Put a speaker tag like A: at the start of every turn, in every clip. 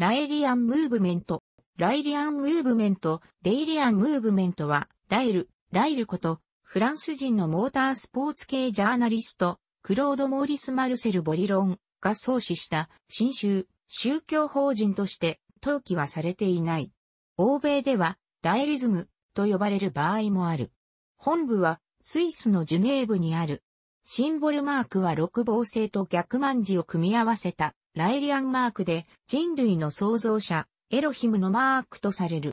A: ライリアンムーブメント。ライリアンムーブメント、レイリアンムーブメントは、ライル、ライルこと、フランス人のモータースポーツ系ジャーナリスト、クロード・モーリス・マルセル・ボリロンが創始した新州、宗教法人として登記はされていない。欧米では、ライリズムと呼ばれる場合もある。本部は、スイスのジュネーブにある。シンボルマークは六芒星と逆万字を組み合わせたライリアンマークで人類の創造者、エロヒムのマークとされる。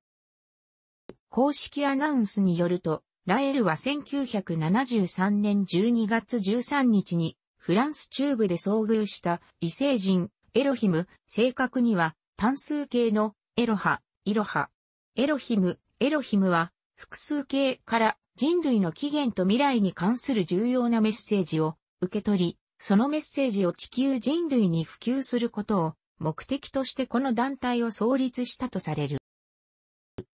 A: 公式アナウンスによると、ラエルは1973年12月13日にフランス中部で遭遇した異星人エロヒム、正確には単数形のエロハ、イロハ。エロヒム、エロヒムは複数形から人類の起源と未来に関する重要なメッセージを受け取り、そのメッセージを地球人類に普及することを目的としてこの団体を創立したとされる。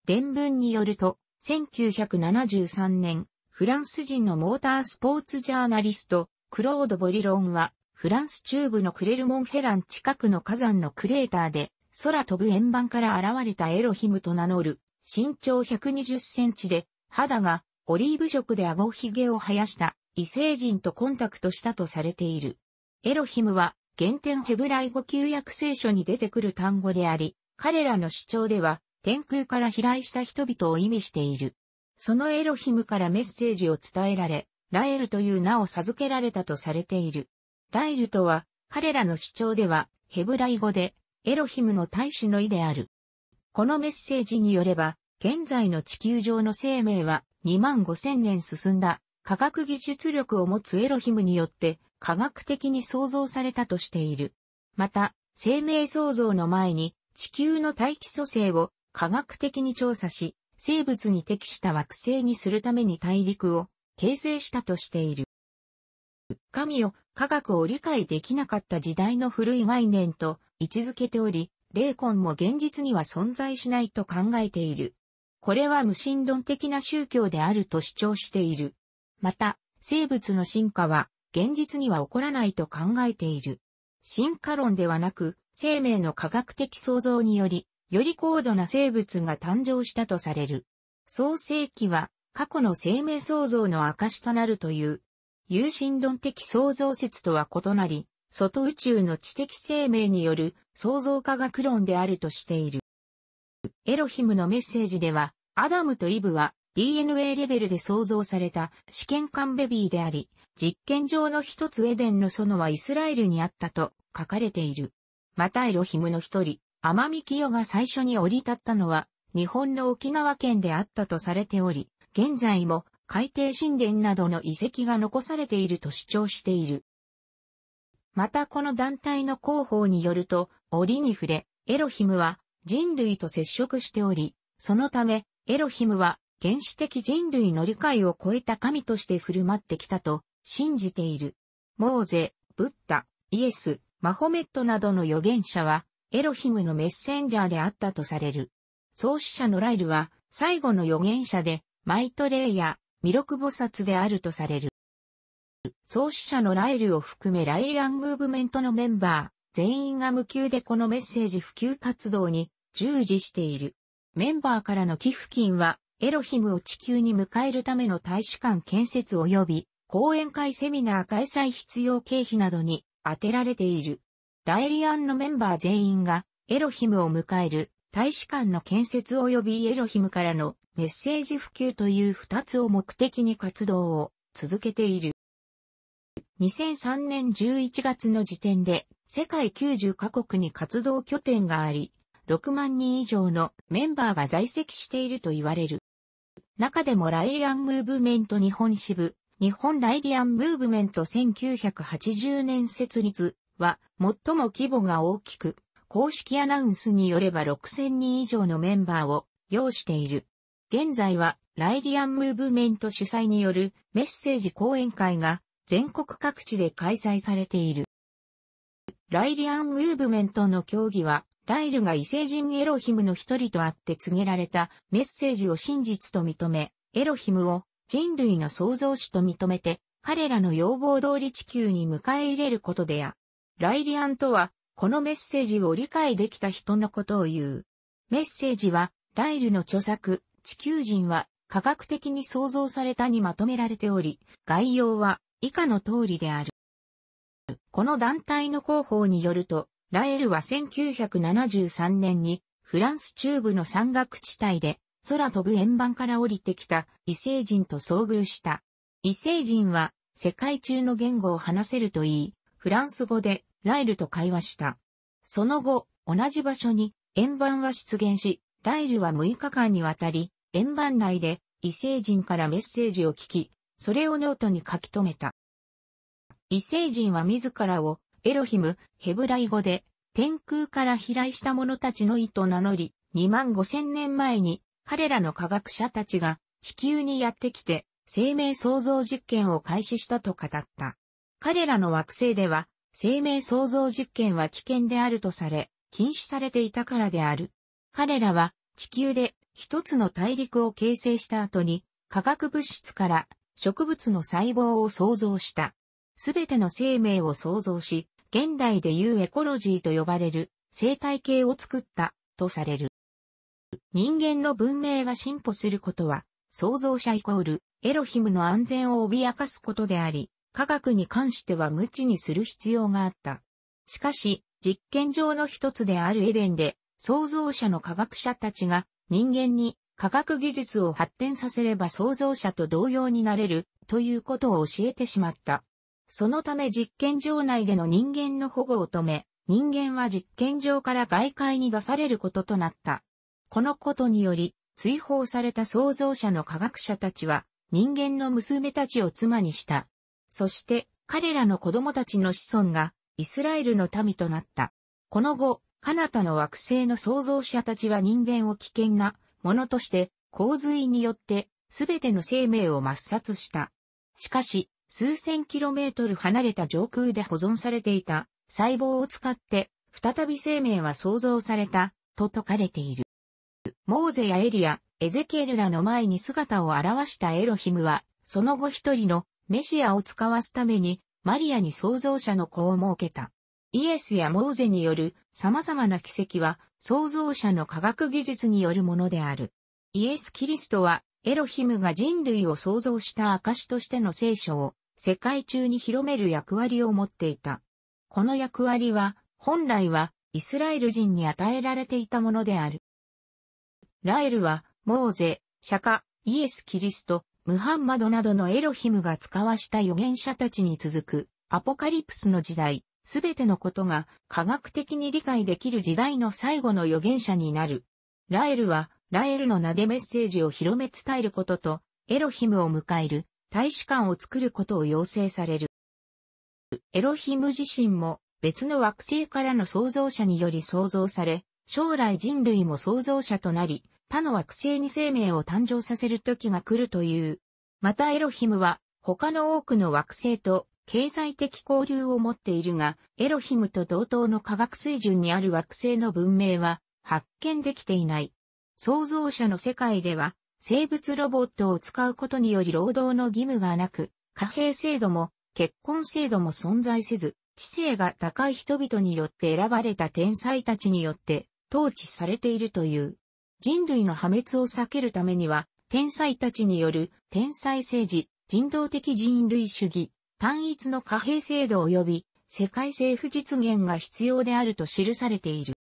A: 伝聞によると、1973年、フランス人のモータースポーツジャーナリスト、クロード・ボリロンは、フランス中部のクレルモンヘラン近くの火山のクレーターで、空飛ぶ円盤から現れたエロヒムと名乗る、身長120センチで、肌がオリーブ色で顎ひげを生やした異星人とコンタクトしたとされている。エロヒムは、原点ヘブライ語旧約聖書に出てくる単語であり、彼らの主張では、天空から飛来した人々を意味している。そのエロヒムからメッセージを伝えられ、ラエルという名を授けられたとされている。ラエルとは、彼らの主張では、ヘブライ語で、エロヒムの大使の意である。このメッセージによれば、現在の地球上の生命は2万5千年進んだ科学技術力を持つエロヒムによって科学的に創造されたとしている。また、生命創造の前に地球の大気組成を科学的に調査し、生物に適した惑星にするために大陸を形成したとしている。神よ、科学を理解できなかった時代の古い概念と位置づけており、霊魂も現実には存在しないと考えている。これは無神論的な宗教であると主張している。また、生物の進化は現実には起こらないと考えている。進化論ではなく、生命の科学的創造により、より高度な生物が誕生したとされる。創世記は、過去の生命創造の証となるという、有神論的創造説とは異なり、外宇宙の知的生命による創造科学論であるとしている。エロヒムのメッセージでは、アダムとイブは DNA レベルで創造された試験管ベビーであり、実験場の一つエデンの園はイスラエルにあったと書かれている。またエロヒムの一人、天キ清が最初に降り立ったのは、日本の沖縄県であったとされており、現在も海底神殿などの遺跡が残されていると主張している。またこの団体の広報によると、檻に触れ、エロヒムは人類と接触しており、そのため、エロヒムは原始的人類の理解を超えた神として振る舞ってきたと信じている。モーゼ、ブッダ、イエス、マホメットなどの預言者は、エロヒムのメッセンジャーであったとされる。創始者のライルは、最後の預言者で、マイトレイや、弥勒菩薩であるとされる。創始者のライルを含めライリアンムーブメントのメンバー、全員が無給でこのメッセージ普及活動に従事している。メンバーからの寄付金はエロヒムを地球に迎えるための大使館建設及び講演会セミナー開催必要経費などに充てられている。ダエリアンのメンバー全員がエロヒムを迎える大使館の建設及びエロヒムからのメッセージ普及という二つを目的に活動を続けている。2003年11月の時点で世界90カ国に活動拠点があり、6万人以上のメンバーが在籍していると言われる。中でもライリアンムーブメント日本支部、日本ライリアンムーブメント1980年設立は最も規模が大きく、公式アナウンスによれば6000人以上のメンバーを要している。現在はライリアンムーブメント主催によるメッセージ講演会が全国各地で開催されている。ライリアンムーブメントの競技はライルが異星人エロヒムの一人と会って告げられたメッセージを真実と認め、エロヒムを人類の創造主と認めて、彼らの要望通り地球に迎え入れることであ。ライリアンとは、このメッセージを理解できた人のことを言う。メッセージは、ライルの著作、地球人は科学的に創造されたにまとめられており、概要は以下の通りである。この団体の広報によると、ラエルは1973年にフランス中部の山岳地帯で空飛ぶ円盤から降りてきた異星人と遭遇した。異星人は世界中の言語を話せるといい、フランス語でラエルと会話した。その後、同じ場所に円盤は出現し、ライルは6日間にわたり、円盤内で異星人からメッセージを聞き、それをノートに書き留めた。異星人は自らをエロヒム、ヘブライ語で、天空から飛来した者たちの意と名乗り、2万5千年前に、彼らの科学者たちが、地球にやってきて、生命創造実験を開始したと語った。彼らの惑星では、生命創造実験は危険であるとされ、禁止されていたからである。彼らは地球で一つの大陸を形成した後に化学物質から植物の細胞を創造した。すべての生命を創造し、現代でいうエコロジーと呼ばれる生態系を作ったとされる。人間の文明が進歩することは、創造者イコールエロヒムの安全を脅かすことであり、科学に関しては無知にする必要があった。しかし、実験場の一つであるエデンで、創造者の科学者たちが人間に科学技術を発展させれば創造者と同様になれるということを教えてしまった。そのため実験場内での人間の保護を止め、人間は実験場から外界に出されることとなった。このことにより、追放された創造者の科学者たちは、人間の娘たちを妻にした。そして、彼らの子供たちの子孫が、イスラエルの民となった。この後、彼方の惑星の創造者たちは人間を危険なものとして、洪水によって、すべての生命を抹殺した。しかし、数千キロメートル離れた上空で保存されていた細胞を使って、再び生命は創造された、と説かれている。モーゼやエリア、エゼケールらの前に姿を現したエロヒムは、その後一人のメシアを使わすために、マリアに創造者の子を設けた。イエスやモーゼによる様々な奇跡は、創造者の科学技術によるものである。イエス・キリストは、エロヒムが人類を創造した証としての聖書を世界中に広める役割を持っていた。この役割は、本来は、イスラエル人に与えられていたものである。ラエルは、モーゼ、釈迦、イエス・キリスト、ムハンマドなどのエロヒムが使わした預言者たちに続く、アポカリプスの時代、すべてのことが科学的に理解できる時代の最後の預言者になる。ラエルは、ラエルの名でメッセージを広め伝えることと、エロヒムを迎える、大使館を作ることを要請される。エロヒム自身も別の惑星からの創造者により創造され、将来人類も創造者となり、他の惑星に生命を誕生させる時が来るという。またエロヒムは他の多くの惑星と経済的交流を持っているが、エロヒムと同等の科学水準にある惑星の文明は発見できていない。創造者の世界では生物ロボットを使うことにより労働の義務がなく、貨幣制度も結婚制度も存在せず、知性が高い人々によって選ばれた天才たちによって統治されているという。人類の破滅を避けるためには、天才たちによる天才政治、人道的人類主義、単一の貨幣制度及び世界政府実現が必要であると記されている。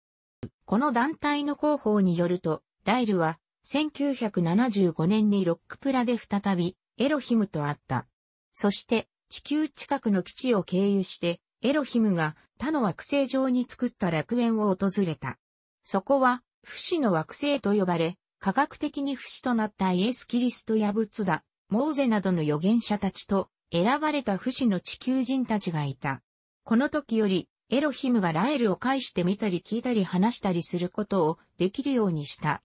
A: この団体の広報によると、ライルは1975年にロックプラで再びエロヒムと会った。そして地球近くの基地を経由してエロヒムが他の惑星上に作った楽園を訪れた。そこは不死の惑星と呼ばれ、科学的に不死となったイエス・キリストやブッツダ、モーゼなどの預言者たちと選ばれた不死の地球人たちがいた。この時よりエロヒムがラエルを介して見たり聞いたり話したりすることをできるようにした。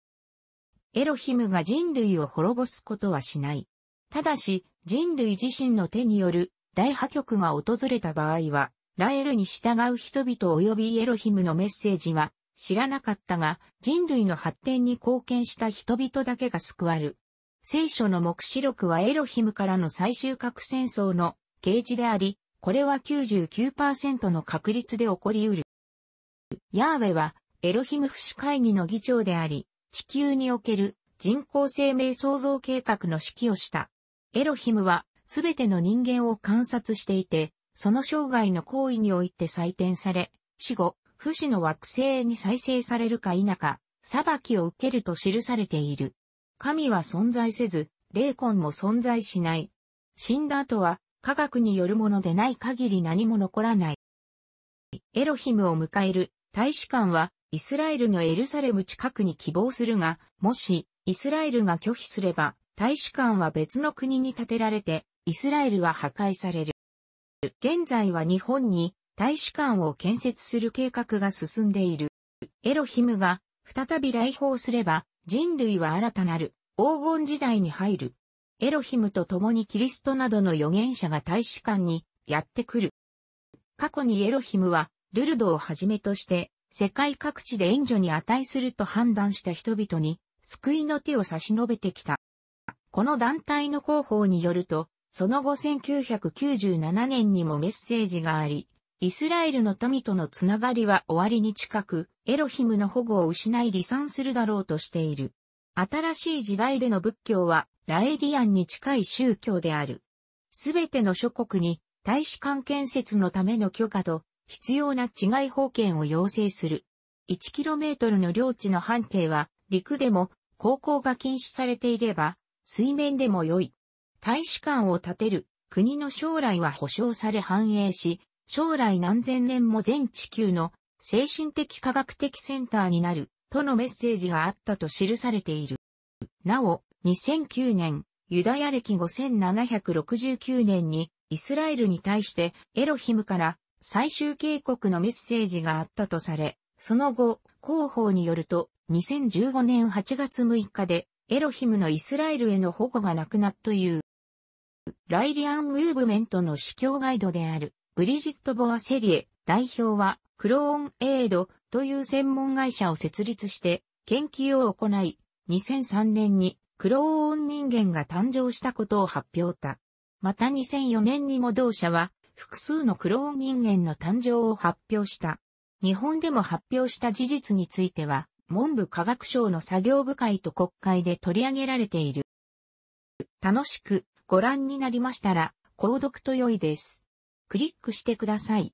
A: エロヒムが人類を滅ぼすことはしない。ただし、人類自身の手による大破局が訪れた場合は、ラエルに従う人々及びエロヒムのメッセージは知らなかったが、人類の発展に貢献した人々だけが救わる。聖書の目視録はエロヒムからの最終核戦争の啓示であり、これは99%の確率で起こり得る。ヤーウェはエロヒム不死会議の議長であり、地球における人工生命創造計画の指揮をした。エロヒムはすべての人間を観察していて、その生涯の行為において採点され、死後、不死の惑星に再生されるか否か、裁きを受けると記されている。神は存在せず、霊魂も存在しない。死んだ後は、科学によるものでない限り何も残らない。エロヒムを迎える大使館はイスラエルのエルサレム近くに希望するが、もし、イスラエルが拒否すれば、大使館は別の国に建てられて、イスラエルは破壊される。現在は日本に大使館を建設する計画が進んでいる。エロヒムが再び来訪すれば人類は新たなる黄金時代に入る。エロヒムと共にキリストなどの預言者が大使館にやってくる。過去にエロヒムはルルドをはじめとして世界各地で援助に値すると判断した人々に救いの手を差し伸べてきた。この団体の広報によると、その後1997年にもメッセージがあり、イスラエルの民とのつながりは終わりに近く、エロヒムの保護を失い離散するだろうとしている。新しい時代での仏教は、ラエリアンに近い宗教である。すべての諸国に、大使館建設のための許可と、必要な違い保険を要請する。1km の領地の判定は、陸でも、航行が禁止されていれば、水面でも良い。大使館を建てる、国の将来は保障され繁栄し、将来何千年も全地球の精神的科学的センターになる、とのメッセージがあったと記されている。なお、2009年、ユダヤ歴5769年に、イスラエルに対してエロヒムから最終警告のメッセージがあったとされ、その後、広報によると、2015年8月6日で、エロヒムのイスラエルへの保護がなくなったという、ライリアン・ムーブメントの主教ガイドである、ブリジット・ボア・セリエ代表は、クローン・エイドという専門会社を設立して、研究を行い、2003年にクローン人間が誕生したことを発表た。また2004年にも同社は複数のクローン人間の誕生を発表した。日本でも発表した事実については、文部科学省の作業部会と国会で取り上げられている。楽しくご覧になりましたら、購読と良いです。クリックしてください。